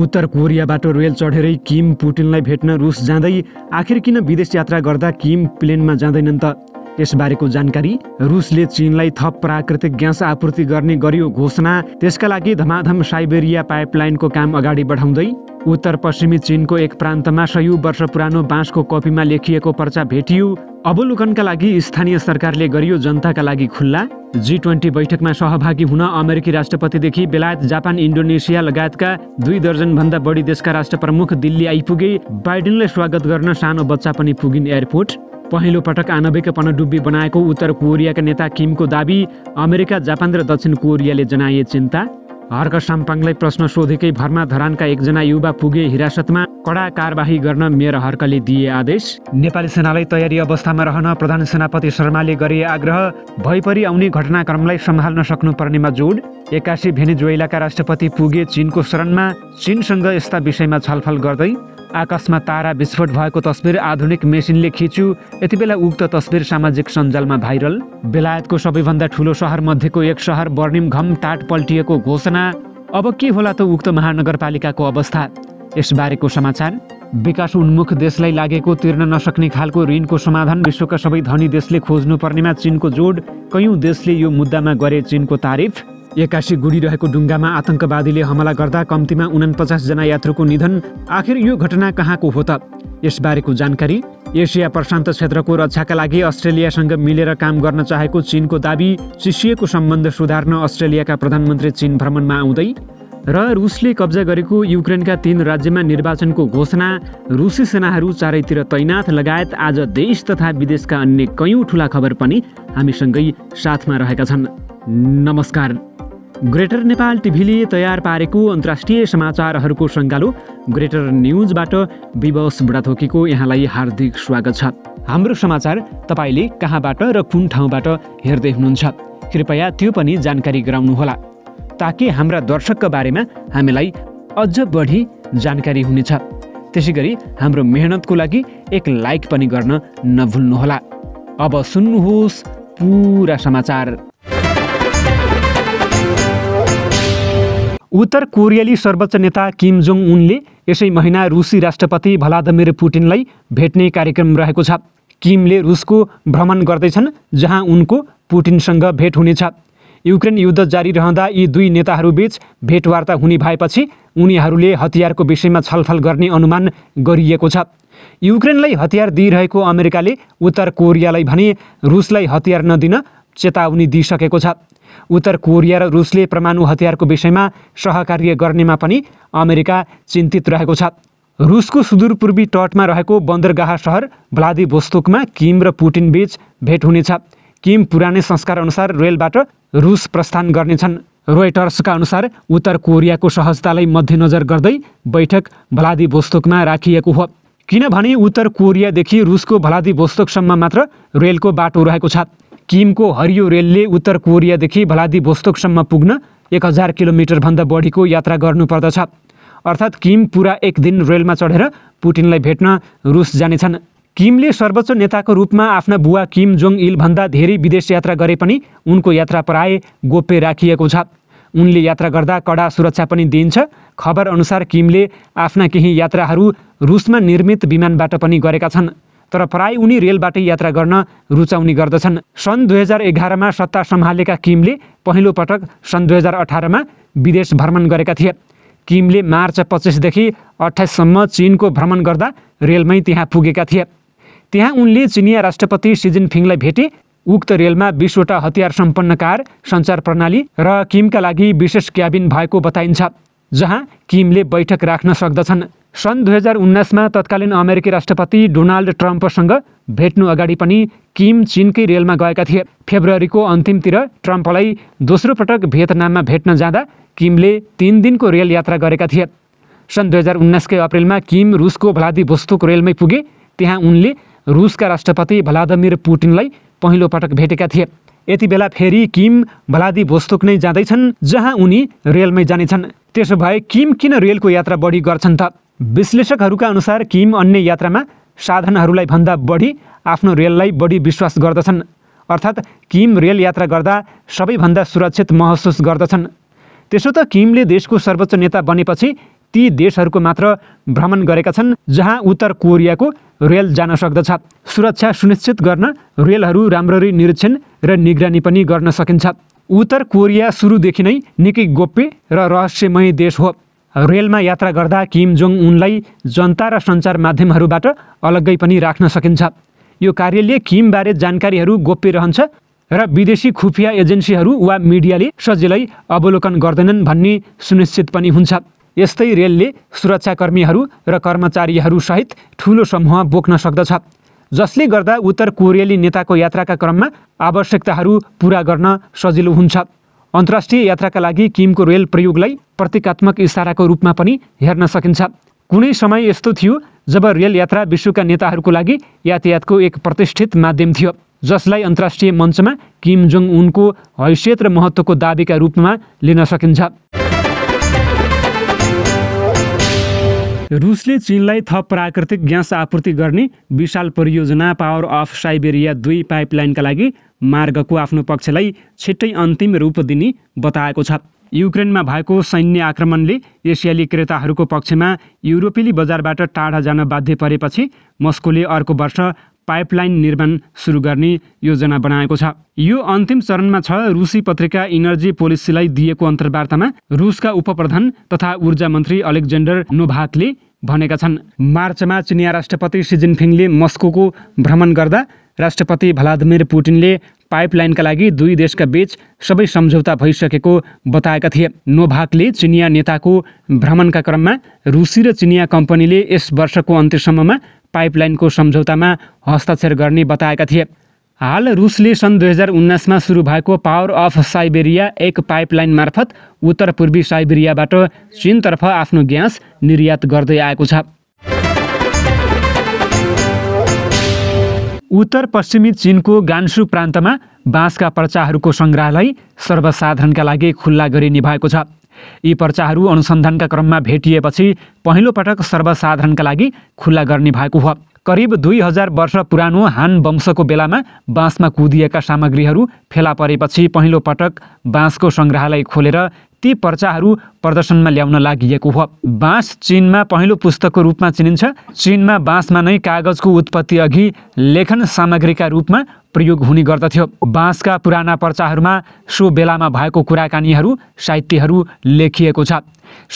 उत्तर कोरियाबाट रेल चढेरै किम पुटिनलाई भेट्न रुस जाँदै आखिर किन विदेश यात्रा गर्दा किम प्लेनमा जाँदैनन् त यसबारेको जानकारी रुसले चीनलाई थप प्राकृतिक ग्यास आपूर्ति गर्ने गरियो घोषणा त्यसका लागि धमाधम साइबेरिया पाइपलाइनको काम अगाडि बढाउँदै उत्तर पश्चिमी चीनको एक प्रान्तमा सयौँ वर्ष पुरानो बाँसको कपीमा लेखिएको पर्चा भेटियो अवलोकनका लागि स्थानीय सरकारले गरियो जनताका लागि खुल्ला जी ट्वेन्टी बैठकमा सहभागी हुन अमेरिकी राष्ट्रपतिदेखि बेलायत जापान इन्डोनेसिया लगायतका दुई दर्जनभन्दा बढी देशका राष्ट्रप्रमुख दिल्ली आइपुगे बाइडेनलाई स्वागत गर्न सानो बच्चा पनि पुगिन् एयरपोर्ट पहिलो पटक आणविक पनडुब्बी बनाएको उत्तर कोरियाका नेता किमको दावी अमेरिका जापान र दक्षिण कोरियाले जनाए चिन्ता हर्क साम्पाङलाई प्रश्न सोधेकै भरमा धरानका एकजना युवा पुगे हिरासतमा कडा कारवाही गर्न मेयर हर्कले दिए आदेश नेपाली सेनालाई तयारी अवस्थामा रहन प्रधान सेनापति शर्माले गरे आग्रह भइपरि आउने घटनाक्रमलाई सम्हाल्न सक्नुपर्नेमा जोड एक्कासी भेनेजुएलाका राष्ट्रपति पुगे चिनको शरणमा चिनसँग यस्ता विषयमा छलफल गर्दै आकाशमा तारा विस्फोट भएको तस्विर आधुनिक मेसिनले खिच्यो बेला उक्त तस्विर सामाजिक सञ्जालमा भाइरल बेलायतको सबैभन्दा ठुलो सहर मध्येको एक सहर बर्निम घम टाट पल्टिएको घोषणा अब के होला त उक्त महानगरपालिकाको अवस्था यसबारेको समाचार विकास उन्मुख देशलाई लागेको तिर्न नसक्ने खालको ऋणको समाधान विश्वका सबै धनी देशले खोज्नुपर्नेमा चिनको जोड कयौँ देशले यो मुद्दामा गरे चिनको तारिफ एक्कासी गुडी रहेको डुङ्गामा आतंकवादीले हमला गर्दा कम्तीमा जना यात्रुको निधन आखिर यो घटना कहाँको हो त यसबारेको जानकारी एसिया प्रशान्त क्षेत्रको रक्षाका लागि अस्ट्रेलियासँग मिलेर काम गर्न चाहेको चिनको दावी चिसिएको सम्बन्ध सुधार्न अस्ट्रेलियाका प्रधानमन्त्री चिन भ्रमणमा आउँदै र रुसले कब्जा गरेको युक्रेनका तीन राज्यमा निर्वाचनको घोषणा रुसी सेनाहरू चारैतिर तैनाथ लगायत आज देश तथा विदेशका अन्य कयौँ ठुला खबर पनि हामीसँगै साथमा रहेका छन् नमस्कार ग्रेटर नेपाल टिभीले तयार पारेको अन्तर्राष्ट्रिय समाचारहरूको सङ्गालो ग्रेटर न्युजबाट विवश बुढाथोकीको यहाँलाई हार्दिक स्वागत छ हाम्रो समाचार तपाईँले कहाँबाट र कुन ठाउँबाट हेर्दै हुनुहुन्छ कृपया त्यो पनि जानकारी गराउनुहोला ताकि हाम्रा दर्शकका बारेमा हामीलाई अझ बढी जानकारी हुनेछ त्यसै गरी हाम्रो मेहनतको लागि एक लाइक पनि गर्न नभुल्नुहोला अब सुन्नुहोस् पुरा समाचार उत्तर कोरियाली सर्वोच्च नेता किम जोङ उनले यसै महिना रुसी राष्ट्रपति भ्लादिमिर पुटिनलाई भेट्ने कार्यक्रम रहेको छ किमले रुसको भ्रमण गर्दैछन् जहाँ उनको पुटिनसँग भेट हुनेछ युक्रेन युद्ध जारी रहँदा यी दुई नेताहरूबीच भेटवार्ता हुने भएपछि उनीहरूले हतियारको विषयमा छलफल गर्ने अनुमान गरिएको छ युक्रेनलाई हतियार दिइरहेको अमेरिकाले उत्तर कोरियालाई भने रुसलाई हतियार नदिन चेतावनी दिइसकेको छ उत्तर कोरिया र रुसले परमाणु हतियारको विषयमा सहकार्य गर्नेमा पनि अमेरिका चिन्तित रहेको छ रुसको सुदूरपूर्वी तटमा रहेको बन्दरगाह सहर भ्लादिभोस्तोकमा किम र पुटिन पुटिनबीच भेट हुनेछ किम पुरानै संस्कार अनुसार रेलबाट रुस प्रस्थान गर्नेछन् रोयटर्सका अनुसार उत्तर कोरियाको सहजतालाई मध्यनजर गर्दै बैठक भ्लादिभोस्तोकमा राखिएको हो किनभने उत्तर कोरियादेखि रुसको भ्लादिभोस्तोकसम्म मात्र रेलको बाटो रहेको छ किमको हरियो रेलले उत्तर कोरियादेखि भ्लादिभोस्तोकसम्म पुग्न एक हजार किलोमिटरभन्दा बढीको यात्रा गर्नुपर्दछ अर्थात् किम पुरा एक दिन रेलमा चढेर पुटिनलाई भेट्न रुस जानेछन् किमले सर्वोच्च नेताको रूपमा आफ्ना बुवा किम जोङ इलभन्दा धेरै विदेश यात्रा गरे पनि उनको यात्रा प्राय गोप्य राखिएको छ उनले यात्रा गर्दा कडा सुरक्षा पनि दिइन्छ खबर अनुसार किमले आफ्ना केही यात्राहरू रुसमा निर्मित विमानबाट पनि गरेका छन् तर प्राय उनी रेलबाटै यात्रा गर्न रुचाउने गर्दछन् सन् दुई हजार एघारमा सत्ता सम्हालेका किमले पहिलो पटक सन् दुई हजार अठारमा विदेश भ्रमण गरेका थिए किमले मार्च पच्चिसदेखि अठाइससम्म चिनको भ्रमण गर्दा रेलमै त्यहाँ पुगेका थिए त्यहाँ उनले चिनिया राष्ट्रपति सिजिन फिङलाई भेटे उक्त रेलमा बिसवटा हतियार सम्पन्न कार सञ्चार प्रणाली र किमका लागि विशेष क्याबिन भएको बताइन्छ जहाँ किमले बैठक राख्न सक्दछन् सन् दुई हजार उन्नाइसमा तत्कालीन अमेरिकी राष्ट्रपति डोनाल्ड ट्रम्पसँग भेट्नु अगाडि पनि किम चिनकै रेलमा गएका थिए फेब्रुअरीको अन्तिमतिर ट्रम्पलाई दोस्रो पटक भियतनाममा भेट्न जाँदा किमले तिन दिनको रेल यात्रा गरेका थिए सन् दुई हजार उन्नाइसकै अप्रेलमा किम रुसको भ्लादिभोस्तोक रेलमै पुगे त्यहाँ उनले रुसका राष्ट्रपति भ्लादिमिर पुटिनलाई पहिलो पटक भेटेका थिए यति बेला फेरि किम भ्लादिभोस्तोक नै जाँदैछन् जहाँ उनी रेलमै जानेछन् त्यसो भए किम किन रेलको यात्रा बढी गर्छन् त विश्लेषकहरूका अनुसार किम अन्य यात्रामा साधनहरूलाई भन्दा बढी आफ्नो रेललाई बढी विश्वास गर्दछन् अर्थात् किम रेल यात्रा गर्दा सबैभन्दा सुरक्षित महसुस गर्दछन् त्यसो त किमले देशको सर्वोच्च नेता बनेपछि ती देशहरूको मात्र भ्रमण गरेका छन् जहाँ उत्तर कोरियाको रेल जान सक्दछ सुरक्षा सुनिश्चित गर्न रेलहरू राम्ररी निरीक्षण र निगरानी पनि गर्न सकिन्छ उत्तर कोरिया सुरुदेखि नै निकै गोप्य र रहस्यमय देश हो रेलमा यात्रा गर्दा किम जोङ उनलाई जनता र सञ्चार माध्यमहरूबाट अलग्गै पनि राख्न सकिन्छ यो कार्यले किमबारे जानकारीहरू गोप्य रहन्छ र विदेशी खुफिया एजेन्सीहरू वा मिडियाले सजिलै अवलोकन गर्दैनन् भन्ने सुनिश्चित पनि हुन्छ यस्तै रेलले सुरक्षाकर्मीहरू र कर्मचारीहरूसहित ठुलो समूह बोक्न सक्दछ जसले गर्दा उत्तर कोरियाली नेताको यात्राका क्रममा आवश्यकताहरू पुरा गर्न सजिलो हुन्छ अन्तर्राष्ट्रिय यात्राका लागि किमको रेल प्रयोगलाई प्रतीकात्मक इसाराको रूपमा पनि हेर्न सकिन्छ कुनै समय यस्तो थियो जब रेल यात्रा विश्वका नेताहरूको लागि यातायातको एक प्रतिष्ठित माध्यम थियो जसलाई अन्तर्राष्ट्रिय मञ्चमा किम जोङ उनको हैसियत र महत्त्वको दावीका रूपमा लिन सकिन्छ रुसले चीनलाई थप प्राकृतिक ग्यास आपूर्ति गर्ने विशाल परियोजना पावर अफ साइबेरिया दुई पाइपलाइनका लागि मार्गको आफ्नो पक्षलाई छिट्टै अन्तिम रूप दिने बताएको छ युक्रेनमा भएको सैन्य आक्रमणले एसियाली क्रेताहरूको पक्षमा युरोपेली बजारबाट टाढा जान बाध्य परेपछि मस्कोले अर्को वर्ष पाइपलाइन निर्माण सुरु गर्ने योजना बनाएको छ यो अन्तिम चरणमा छ रुसी पत्रिका इनर्जी पोलिसीलाई दिएको अन्तर्वार्तामा रुसका उपप्रधान तथा ऊर्जा मन्त्री अलेक्जेन्डर नोभाकले भनेका छन् मार्चमा चिनिया राष्ट्रपति सी जिनफिङले मस्को भ्रमण गर्दा राष्ट्रपति भ्लादिमिर पुटिनले पाइपलाइनका लागि दुई देशका बीच सबै सम्झौता भइसकेको बताएका थिए नोभाकले चिनिया नेताको भ्रमणका क्रममा रुसी र चिनिया कम्पनीले यस वर्षको अन्त्यसम्ममा पाइपलाइनको सम्झौतामा हस्ताक्षर गर्ने बताएका थिए हाल रुसले सन् दुई हजार उन्नाइसमा सुरु भएको पावर अफ साइबेरिया एक पाइपलाइन मार्फत उत्तर पूर्वी साइबेरियाबाट चिनतर्फ आफ्नो ग्यास निर्यात गर्दै आएको छ उत्तर पश्चिमी चिनको गान्सु प्रान्तमा बाँसका पर्चाहरूको सङ्ग्रहालय सर्वसाधारणका लागि खुल्ला गरिने भएको छ यी पर्चाहरू अनुसन्धानका क्रममा भेटिएपछि पहिलो पटक सर्वसाधारणका लागि खुल्ला गर्ने भएको हो करिब दुई हजार वर्ष पुरानो हान वंशको बेलामा बाँसमा कुदिएका सामग्रीहरू फेला परेपछि पहिलो पटक बाँसको सङ्ग्रहालय खोलेर ती पर्चाहरू प्रदर्शनमा ल्याउन लागि हो बाँस चिनमा पहिलो पुस्तकको रूपमा चिनिन्छ चिनमा बाँसमा नै कागजको उत्पत्ति अघि लेखन सामग्रीका रूपमा प्रयोग हुने गर्दथ्यो बाँसका पुराना पर्चाहरूमा सो बेलामा भएको कुराकानीहरू साहित्यहरू लेखिएको छ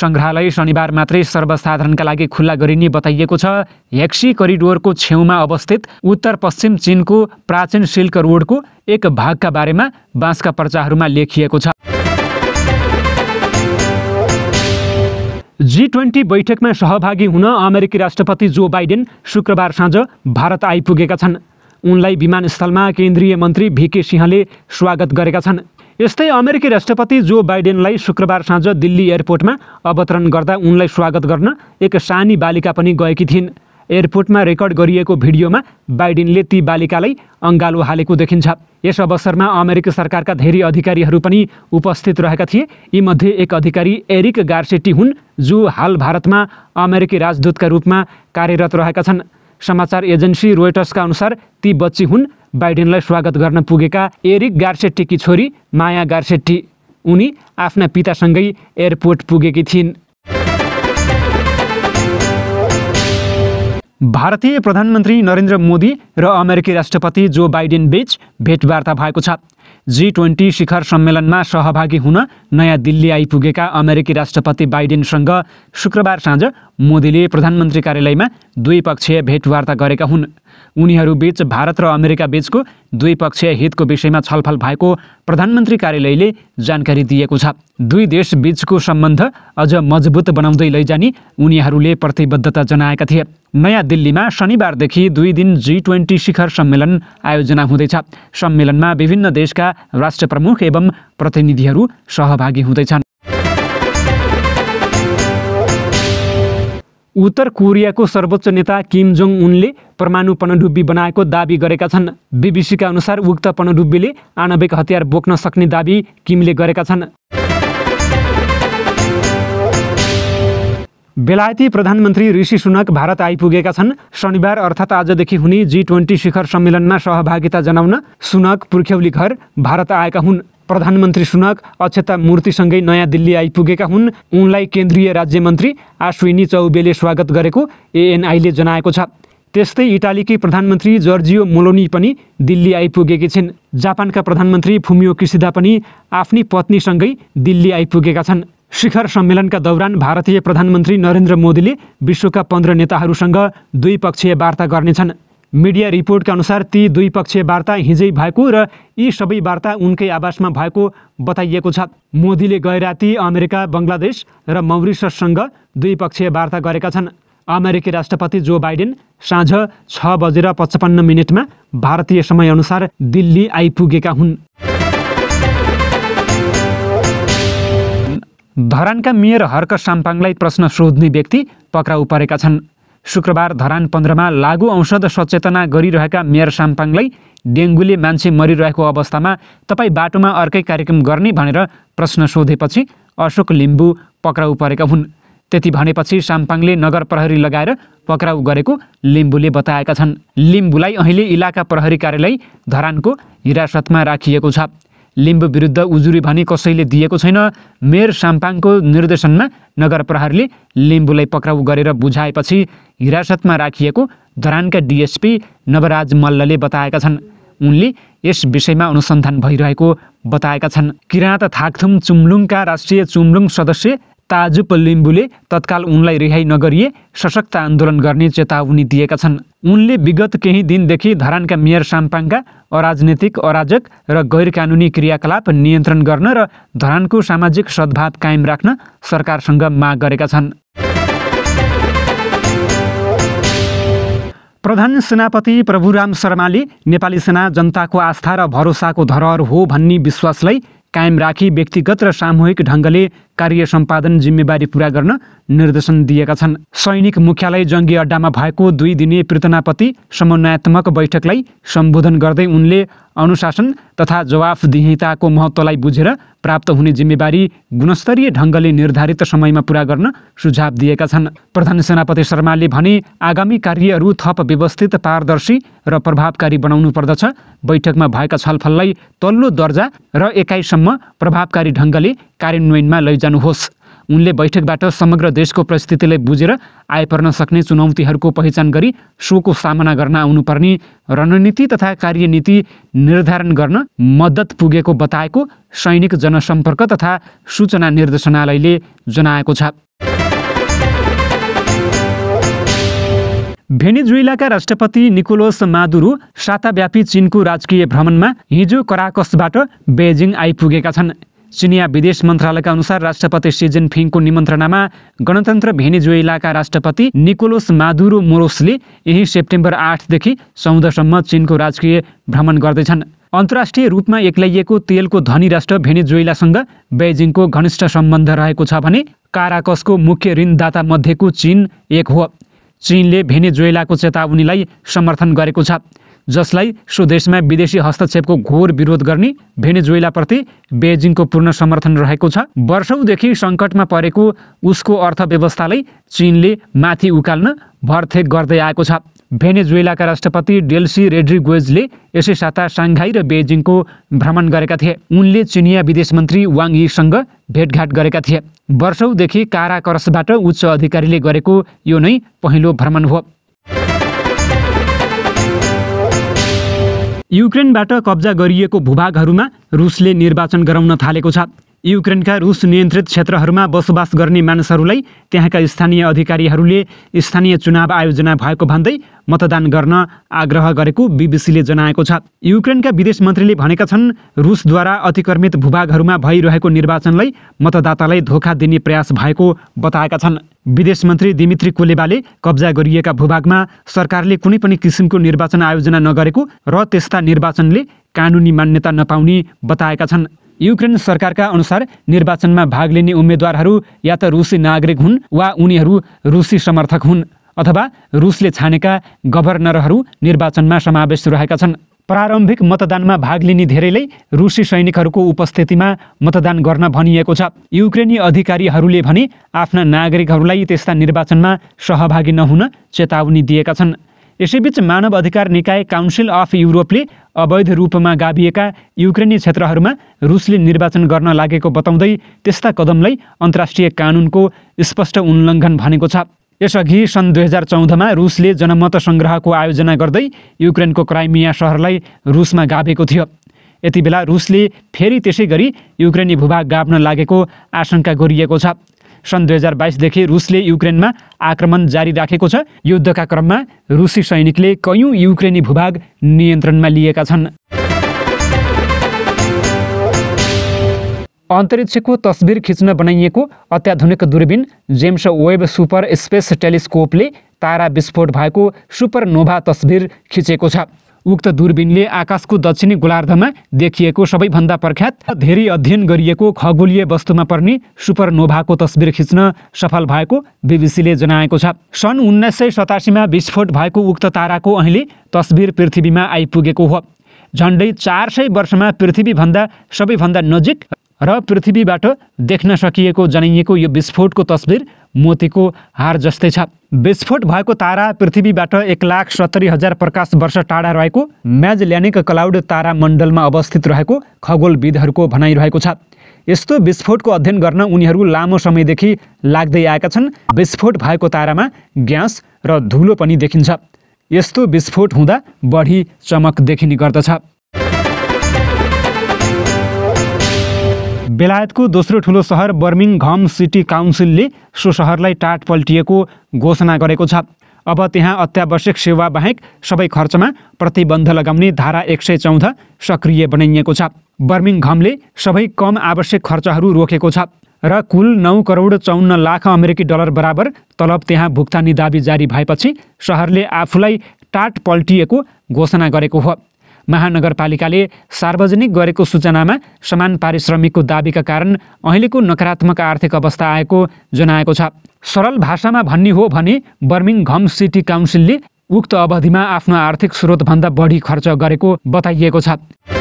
सङ्ग्रहालय शनिबार मात्रै सर्वसाधारणका लागि खुल्ला गरिने बताइएको छ हेक्सी करिडोरको छेउमा अवस्थित उत्तर पश्चिम चिनको प्राचीन सिल्क रोडको एक भागका बारेमा बाँसका पर्चाहरूमा लेखिएको छ जी ट्वेन्टी बैठकमा सहभागी हुन अमेरिकी राष्ट्रपति जो बाइडेन शुक्रबार साँझ भारत आइपुगेका छन् उनलाई विमानस्थलमा केन्द्रीय मन्त्री भिके सिंहले स्वागत गरेका छन् यस्तै अमेरिकी राष्ट्रपति जो बाइडेनलाई शुक्रबार साँझ दिल्ली एयरपोर्टमा अवतरण गर्दा उनलाई स्वागत गर्न एक सानी बालिका पनि गएकी थिइन् एयरपोर्टमा रेकर्ड गरिएको भिडियोमा बाइडेनले ती बालिकालाई अङ्गालो हालेको देखिन्छ यस अवसरमा अमेरिकी सरकारका धेरै अधिकारीहरू पनि उपस्थित रहेका थिए यीमध्ये एक अधिकारी एरिक गार्सेटी हुन् जो हाल भारतमा अमेरिकी राजदूतका रूपमा कार्यरत रहेका छन् समाचार एजेन्सी रोयटर्सका अनुसार ती बच्ची हुन् बाइडेनलाई स्वागत गर्न पुगेका एरिक गार्सेट्टीकी छोरी माया गार्सेट्टी उनी आफ्ना पितासँगै एयरपोर्ट पुगेकी थिइन् भारतीय प्रधानमन्त्री नरेन्द्र मोदी र अमेरिकी राष्ट्रपति जो बाइडेन बीच भेटवार्ता भएको छ जी ट्वेन्टी शिखर सम्मेलनमा सहभागी हुन नयाँ दिल्ली आइपुगेका अमेरिकी राष्ट्रपति बाइडेनसँग शुक्रबार साँझ मोदीले प्रधानमन्त्री कार्यालयमा द्विपक्षीय भेटवार्ता गरेका हुन् उनीहरूबीच भारत र अमेरिका बीचको द्विपक्षीय हितको विषयमा छलफल भएको प्रधानमन्त्री कार्यालयले जानकारी दिएको छ दुई देश बीचको सम्बन्ध अझ मजबुत बनाउँदै लैजाने उनीहरूले प्रतिबद्धता जनाएका थिए नयाँ दिल्लीमा शनिबारदेखि दुई दिन जी ट्वेन्टी शिखर सम्मेलन आयोजना हुँदैछ सम्मेलनमा विभिन्न देशका राष्ट्र प्रमुख एवं प्रतिनिधिहरू सहभागी हुँदैछन् उत्तर कोरियाको सर्वोच्च नेता किम जोङ उनले परमाणु पनडुब्बी बनाएको दावी गरेका छन् बिबिसीका अनुसार उक्त पनडुब्बीले आणविक हतियार बोक्न सक्ने दावी किमले गरेका छन् बेलायती प्रधानमन्त्री ऋषि सुनक भारत आइपुगेका छन् शनिबार अर्थात् आजदेखि हुने जी ट्वेन्टी शिखर सम्मेलनमा सहभागिता जनाउन सुनक पुर्ख्यौली घर भारत आएका हुन् प्रधानमन्त्री सुनक अक्षता मूर्तिसँगै नयाँ दिल्ली आइपुगेका हुन् उनलाई केन्द्रीय राज्यमन्त्री आश्विनी चौबेले स्वागत गरेको एएनआईले जनाएको छ त्यस्तै इटालीकी प्रधानमन्त्री जर्जियो मोलोनी पनि दिल्ली आइपुगेकी छिन् जापानका प्रधानमन्त्री फुमियो किसिदा पनि आफ्नी पत्नीसँगै दिल्ली आइपुगेका छन् शिखर सम्मेलनका दौरान भारतीय प्रधानमन्त्री नरेन्द्र मोदीले विश्वका पन्ध्र नेताहरूसँग द्विपक्षीय वार्ता गर्नेछन् मिडिया रिपोर्टका अनुसार ती द्विपक्षीय वार्ता हिजै भएको र यी सबै वार्ता उनकै आवासमा भएको बताइएको छ मोदीले गैराती अमेरिका बङ्गलादेश र मौरिसससँग द्विपक्षीय वार्ता गरेका छन् अमेरिकी राष्ट्रपति जो बाइडेन साँझ छ बजेर पचपन्न मिनटमा भारतीय समयअनुसार दिल्ली आइपुगेका हुन् धरानका मेयर हर्क साम्पाङलाई प्रश्न सोध्ने व्यक्ति पक्राउ परेका छन् शुक्रबार धरान पन्ध्रमा लागु औषध सचेतना गरिरहेका मेयर साम्पाङलाई डेङ्गुले मान्छे मरिरहेको अवस्थामा तपाईँ बाटोमा अर्कै कार्यक्रम गर्ने भनेर प्रश्न सोधेपछि अशोक लिम्बु पक्राउ परेका हुन् त्यति भनेपछि साम्पाङले नगर प्रहरी लगाएर पक्राउ गरेको लिम्बूले बताएका छन् लिम्बूलाई अहिले इलाका प्रहरी कार्यालय धरानको हिरासतमा राखिएको छ लिम्बू विरुद्ध उजुरी भने कसैले दिएको छैन मेयर साम्पाङको निर्देशनमा नगर प्रहरीले लिम्बूलाई पक्राउ गरेर बुझाएपछि हिरासतमा राखिएको धरानका डिएसपी नवराज मल्लले बताएका छन् उनले यस विषयमा अनुसन्धान भइरहेको बताएका छन् किराँत थाक्थुम चुम्लुङका राष्ट्रिय चुम्लुङ सदस्य ताजुप लिम्बुले तत्काल उनलाई रिहाई नगरिए सशक्त आन्दोलन गर्ने चेतावनी दिएका छन् उनले विगत केही दिनदेखि धरानका मेयर साम्पाङका अराजनैतिक अराजक र गैर कानुनी क्रियाकलाप नियन्त्रण गर्न र धरानको सामाजिक सद्भाव कायम राख्न सरकारसँग माग गरेका छन् प्रधान सेनापति प्रभुराम शर्माले नेपाली सेना जनताको आस्था र भरोसाको धरोहर हो भन्ने विश्वासलाई कायम राखी व्यक्तिगत र सामूहिक ढङ्गले कार्य सम्पादन जिम्मेवारी पुरा गर्न निर्देशन दिएका छन् सैनिक मुख्यालय जङ्गी अड्डामा भएको दुई दिने पीर्तनापति समन्वयात्मक बैठकलाई सम्बोधन गर्दै उनले अनुशासन तथा जवाफदिहिताको महत्त्वलाई बुझेर प्राप्त हुने जिम्मेवारी गुणस्तरीय ढङ्गले निर्धारित समयमा पुरा गर्न सुझाव दिएका छन् प्रधान सेनापति शर्माले भने आगामी कार्यहरू थप व्यवस्थित पारदर्शी र प्रभावकारी बनाउनु पर्दछ बैठकमा भएका छलफललाई तल्लो दर्जा र एकाइसम्म प्रभावकारी ढङ्गले कार्यान्वयनमा लैजानुहोस् उनले बैठकबाट समग्र देशको परिस्थितिलाई बुझेर आइपर्न सक्ने चुनौतीहरूको पहिचान गरी सोको सामना गर्न आउनुपर्ने रणनीति तथा कार्यनीति निर्धारण गर्न मद्दत पुगेको बताएको सैनिक जनसम्पर्क तथा सूचना निर्देशनालयले जनाएको छ भेनेजुएलाका राष्ट्रपति निकोलोस मादुरु साताव्यापी चिनको राजकीय भ्रमणमा हिजो कराकसबाट बेजिङ आइपुगेका छन् चिनिया विदेश मन्त्रालयका अनुसार राष्ट्रपति सी जिनफिङको निमन्त्रणामा गणतन्त्र भेनेजुएलाका राष्ट्रपति निकोलोस मादुरो मोरोसले यही सेप्टेम्बर आठदेखि चौधसम्म चिनको राजकीय भ्रमण गर्दैछन् अन्तर्राष्ट्रिय रूपमा एक्लाइएको तेलको धनी राष्ट्र भेनेजुएलासँग बेजिङको घनिष्ठ सम्बन्ध रहेको छ भने काराकसको मुख्य ऋणदाता मध्येको चिन एक हो चिनले भेनेजुएलाको चेतावनीलाई समर्थन गरेको छ जसलाई स्वदेशमा विदेशी हस्तक्षेपको घोर विरोध गर्ने भेनेजुएलाप्रति बेजिङको पूर्ण समर्थन रहेको छ वर्षौँदेखि सङ्कटमा परेको उसको अर्थव्यवस्थालाई चिनले माथि उकाल्न भरथेक गर्दै आएको छ भेनेजुएलाका राष्ट्रपति डेल्सी रेड्रिगोजले यसै साता साङ्घाई र बेजिङको भ्रमण गरेका थिए उनले चिनिया विदेश मन्त्री वाङ यीसँग भेटघाट गरेका थिए वर्षौँदेखि काराकरसबाट उच्च अधिकारीले गरेको यो नै पहिलो भ्रमण हो युक्रेनबाट कब्जा गरिएको भूभागहरूमा रुसले निर्वाचन गराउन थालेको छ युक्रेनका रुस नियन्त्रित क्षेत्रहरूमा बसोबास गर्ने मानिसहरूलाई त्यहाँका स्थानीय अधिकारीहरूले स्थानीय चुनाव आयोजना भएको भन्दै मतदान गर्न आग्रह गरेको बिबिसीले जनाएको छ युक्रेनका विदेश मन्त्रीले भनेका छन् रुसद्वारा अतिक्रमित भूभागहरूमा भइरहेको निर्वाचनलाई मतदातालाई धोका दिने प्रयास भएको बताएका छन् विदेश मन्त्री दिमित्री कोलेबाले कब्जा गरिएका भूभागमा सरकारले कुनै पनि किसिमको निर्वाचन आयोजना नगरेको र त्यस्ता निर्वाचनले कानुनी मान्यता नपाउने बताएका छन् युक्रेन सरकारका अनुसार निर्वाचनमा भाग लिने उम्मेद्वारहरू या त रुसी नागरिक हुन् वा उनीहरू रुसी समर्थक हुन् अथवा रुसले छानेका गभर्नरहरू निर्वाचनमा समावेश रहेका छन् प्रारम्भिक मतदानमा भाग लिने धेरैले रुसी सैनिकहरूको उपस्थितिमा मतदान गर्न भनिएको छ युक्रेनी अधिकारीहरूले भने आफ्ना नागरिकहरूलाई त्यस्ता निर्वाचनमा सहभागी नहुन चेतावनी दिएका छन् यसैबीच मानव अधिकार निकाय काउन्सिल अफ युरोपले अवैध रूपमा गाभिएका युक्रेनी क्षेत्रहरूमा रुसले निर्वाचन गर्न लागेको बताउँदै त्यस्ता कदमलाई अन्तर्राष्ट्रिय कानुनको स्पष्ट उल्लङ्घन भनेको छ यसअघि सन् दुई हजार चौधमा रुसले जनमत सङ्ग्रहको आयोजना गर्दै युक्रेनको क्राइमिया सहरलाई रुसमा गाभेको थियो यति बेला रुसले फेरि त्यसै गरी युक्रेनी भूभाग गाभ्न लागेको आशंका गरिएको छ सन् दुई हजार बाइसदेखि रुसले युक्रेनमा आक्रमण जारी राखेको छ युद्धका क्रममा रुसी सैनिकले कयौँ युक्रेनी भूभाग नियन्त्रणमा लिएका छन् अन्तरिक्षको तस्बिर खिच्न बनाइएको अत्याधुनिक दूरबिन जेम्स वेब सुपर स्पेस टेलिस्कोपले तारा विस्फोट भएको सुपरनोभा तस्बिर खिचेको छ उक्त दूरबीनले आकाशको दक्षिणी गोलार्धमा देखिएको सबैभन्दा प्रख्यात धेरै अध्ययन गरिएको खगोलीय वस्तुमा पर्ने सुपरनोभाको तस्बिर खिच्न सफल भएको बिबिसीले जनाएको छ सन् उन्नाइस सय सतासीमा विस्फोट भएको उक्त ताराको अहिले तस्बिर पृथ्वीमा आइपुगेको हो झन्डै चार सय वर्षमा पृथ्वीभन्दा सबैभन्दा नजिक र पृथ्वीबाट देख्न सकिएको जनाइएको यो विस्फोटको तस्बिर मोतीको हार जस्तै छ विस्फोट भएको तारा पृथ्वीबाट एक लाख सत्तरी हजार प्रकाश वर्ष टाढा रहेको म्याजल्यानिक क्लाउड तारा मण्डलमा अवस्थित रहेको खगोलविदहरूको भनाइरहेको छ यस्तो विस्फोटको अध्ययन गर्न उनीहरू लामो समयदेखि लाग्दै आएका छन् विस्फोट भएको तारामा ग्यास र धुलो पनि देखिन्छ यस्तो विस्फोट हुँदा बढी चमक देखिने गर्दछ बेलायतको दोस्रो ठुलो सहर बर्मिङ घम सिटी काउन्सिलले सो सहरलाई टाट पल्टिएको घोषणा गरेको छ अब त्यहाँ अत्यावश्यक सेवा बाहेक सबै खर्चमा प्रतिबन्ध लगाउने धारा एक सय चौध सक्रिय बनाइएको छ बर्मिङ घमले सबै कम आवश्यक खर्चहरू रोकेको छ र कुल नौ करोड चौन्न लाख अमेरिकी डलर बराबर तलब त्यहाँ भुक्तानी दावी जारी भएपछि सहरले आफूलाई टाट पल्टिएको घोषणा गरेको हो महानगरपालिकाले सार्वजनिक गरेको सूचनामा समान पारिश्रमिकको दावीका कारण अहिलेको नकारात्मक आर्थिक अवस्था आएको जनाएको छ सरल भाषामा भन्ने हो भने घम सिटी काउन्सिलले उक्त अवधिमा आफ्नो आर्थिक स्रोतभन्दा बढी खर्च गरेको बताइएको छ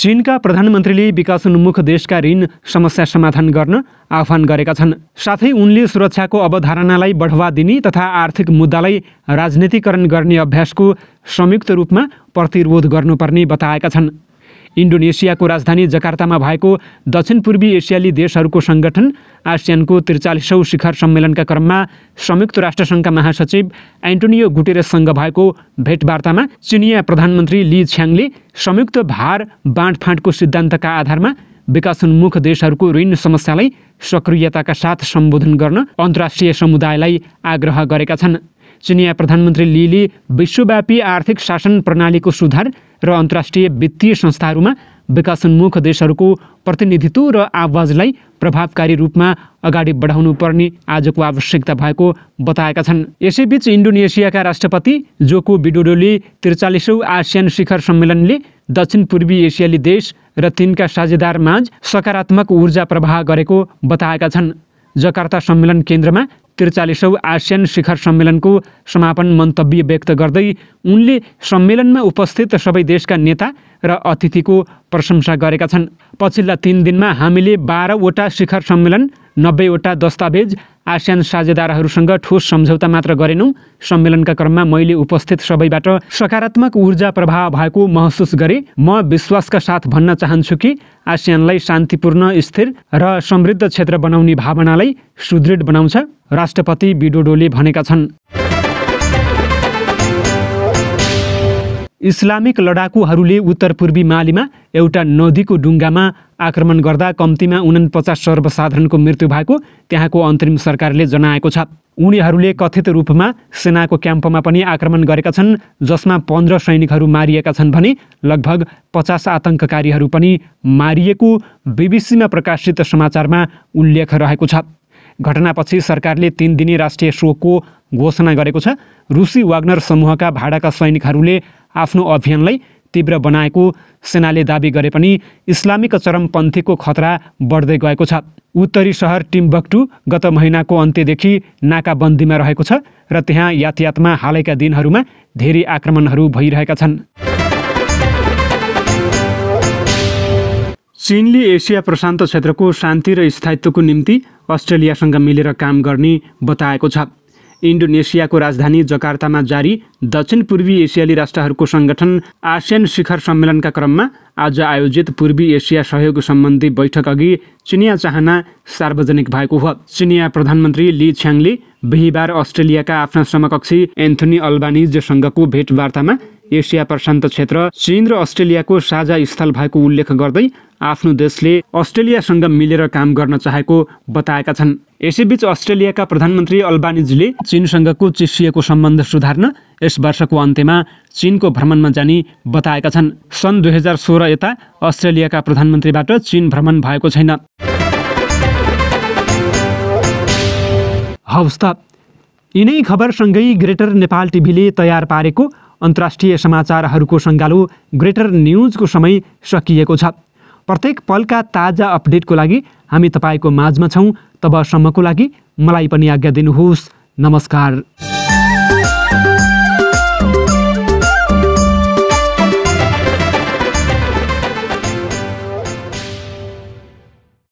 चिनका प्रधानमन्त्रीले विकासोन्मुख देशका ऋण समस्या समाधान गर्न आह्वान गरेका छन् साथै उनले सुरक्षाको अवधारणालाई बढावा दिने तथा आर्थिक मुद्दालाई राजनीतिकरण गर्ने अभ्यासको संयुक्त रूपमा प्रतिरोध गर्नुपर्ने बताएका छन् इन्डोनेसियाको राजधानी जकार्तामा भएको दक्षिण पूर्वी एसियाली देशहरूको सङ्गठन आसियानको त्रिचालिसौँ शिखर सम्मेलनका क्रममा संयुक्त राष्ट्रसङ्घका महासचिव एन्टोनियो गुटेरेससँग भएको भेटवार्तामा चिनिया प्रधानमन्त्री ली छ्याङले संयुक्त भार बाँडफाँडको सिद्धान्तका आधारमा विकासोन्मुख देशहरूको ऋण समस्यालाई सक्रियताका साथ सम्बोधन गर्न अन्तर्राष्ट्रिय समुदायलाई आग्रह गरेका छन् चिनिया प्रधानमन्त्री लीले विश्वव्यापी आर्थिक शासन प्रणालीको सुधार र अन्तर्राष्ट्रिय वित्तीय संस्थाहरूमा विकासोन्मुख देशहरूको प्रतिनिधित्व र आवाजलाई प्रभावकारी रूपमा अगाडि बढाउनु पर्ने आजको आवश्यकता भएको बताएका छन् यसैबीच इन्डोनेसियाका राष्ट्रपति जोको बिडोडोले त्रिचालिसौँ आसियान शिखर सम्मेलनले दक्षिण पूर्वी एसियाली देश र तिनका साझेदार माझ सकारात्मक ऊर्जा प्रवाह गरेको बताएका छन् जकार्ता सम्मेलन केन्द्रमा त्रिचालिसौँ आसियन शिखर सम्मेलनको समापन मन्तव्य व्यक्त गर्दै उनले सम्मेलनमा उपस्थित सबै देशका नेता र अतिथिको प्रशंसा गरेका छन् पछिल्ला तिन दिनमा हामीले बाह्रवटा शिखर सम्मेलन नब्बेवटा दस्तावेज आसियान साझेदारहरूसँग ठोस सम्झौता मात्र गरेनौँ सम्मेलनका क्रममा मैले उपस्थित सबैबाट सकारात्मक ऊर्जा प्रभाव भएको महसुस गरे म विश्वासका साथ भन्न चाहन्छु कि आसियानलाई शान्तिपूर्ण स्थिर र समृद्ध क्षेत्र बनाउने भावनालाई सुदृढ बनाउँछ राष्ट्रपति बिडोडोले भनेका छन् इस्लामिक लडाकुहरूले उत्तर पूर्वी मालीमा एउटा नदीको डुङ्गामा आक्रमण गर्दा कम्तीमा उनापचास सर्वसाधारणको मृत्यु भएको त्यहाँको अन्तरिम सरकारले जनाएको छ उनीहरूले कथित रूपमा सेनाको क्याम्पमा पनि आक्रमण गरेका छन् जसमा पन्ध्र सैनिकहरू मारिएका छन् भने लगभग पचास आतङ्ककारीहरू पनि मारिएको बिबिसीमा प्रकाशित समाचारमा उल्लेख रहेको छ घटनापछि सरकारले तिन दिने राष्ट्रिय शोकको घोषणा गरेको छ रुसी वाग्नर समूहका भाडाका सैनिकहरूले आफ्नो अभियानलाई तीव्र बनाएको सेनाले दावी गरे पनि इस्लामिक चरमपन्थीको खतरा बढ्दै गएको छ उत्तरी सहर टिम्बक्टु गत महिनाको अन्त्यदेखि नाकाबन्दीमा रहेको छ र त्यहाँ यातायातमा हालैका दिनहरूमा धेरै आक्रमणहरू भइरहेका छन् चीनले एसिया प्रशान्त क्षेत्रको शान्ति र स्थायित्वको निम्ति अस्ट्रेलियासँग मिलेर काम गर्ने बताएको छ इन्डोनेसियाको राजधानी जकार्तामा जारी दक्षिण पूर्वी एसियाली राष्ट्रहरूको सङ्गठन आसियन शिखर सम्मेलनका क्रममा आज आयोजित पूर्वी एसिया सहयोग सम्बन्धी बैठक अघि चिनिया चाहना सार्वजनिक भएको हो चिनिया प्रधानमन्त्री ली छ्याङले बिहिबार अस्ट्रेलियाका आफ्ना समकक्षी एन्थोनी अल्बानिजसँगको भेटवार्तामा एसिया प्रशान्त क्षेत्र चीन र अस्ट्रेलियाको साझा स्थल भएको उल्लेख गर्दै आफ्नो देशले अस्ट्रेलियासँग मिलेर काम गर्न चाहेको बताएका छन् यसैबीच अस्ट्रेलियाका प्रधानमन्त्री अल्बानिजले चीनसँगको चिसिएको सम्बन्ध सुधार्न यस वर्षको अन्त्यमा चीनको भ्रमणमा जाने बताएका छन् सन् दुई हजार सोह्र यता अस्ट्रेलियाका प्रधानमन्त्रीबाट चीन भ्रमण भएको छैन हवस् त यिनै खबरसँगै ग्रेटर नेपाल टिभीले तयार पारेको अन्तर्राष्ट्रिय समाचारहरूको सङ्गालो ग्रेटर न्युजको समय सकिएको छ प्रत्येक पलका ताजा अपडेटको लागि हामी तपाईँको माझमा छौँ तबसम्मको लागि मलाई पनि आज्ञा दिनुहोस् नमस्कार